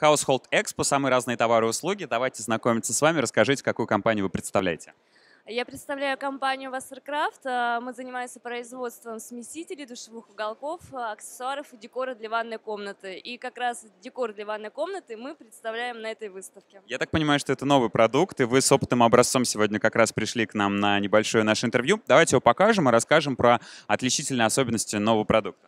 Household Expo, самые разные товары и услуги. Давайте знакомиться с вами, расскажите, какую компанию вы представляете. Я представляю компанию Wassercraft. Э, мы занимаемся производством смесителей, душевых уголков, э, аксессуаров и декора для ванной комнаты. И как раз декор для ванной комнаты мы представляем на этой выставке. Я так понимаю, что это новый продукт, и вы с опытным образцом сегодня как раз пришли к нам на небольшое наше интервью. Давайте его покажем и расскажем про отличительные особенности нового продукта.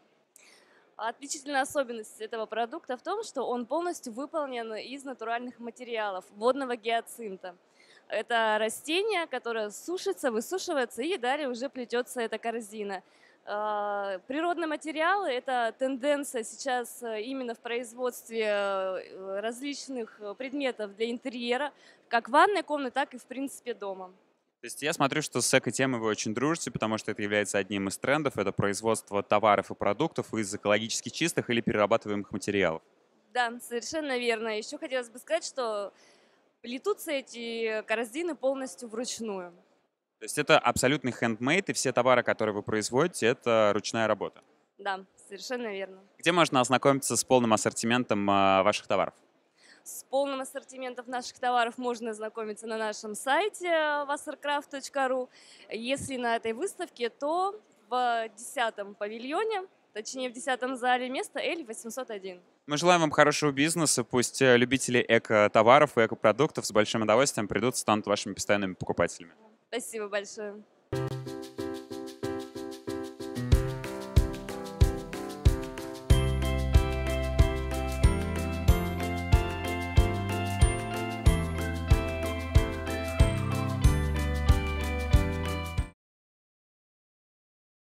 Отличительная особенность этого продукта в том, что он полностью выполнен из натуральных материалов водного гиацинта. Это растение, которое сушится, высушивается и далее уже плетется эта корзина. А, природные материалы – это тенденция сейчас э, именно в производстве э, различных предметов для интерьера, как ванной комнаты, так и, в принципе, дома. То есть я смотрю, что с эко-темой вы очень дружите, потому что это является одним из трендов. Это производство товаров и продуктов из экологически чистых или перерабатываемых материалов. Да, совершенно верно. Еще хотелось бы сказать, что плетутся эти корзины полностью вручную. То есть это абсолютный хендмейд, и все товары, которые вы производите, это ручная работа? Да, совершенно верно. Где можно ознакомиться с полным ассортиментом а, ваших товаров? С полным ассортиментом наших товаров можно ознакомиться на нашем сайте э, wassercraft.ru. Если на этой выставке, то в 10 павильоне, точнее в 10 зале место L801. Мы желаем вам хорошего бизнеса. Пусть э, любители эко-товаров и эко-продуктов с большим удовольствием придут, и станут вашими постоянными покупателями. Спасибо большое.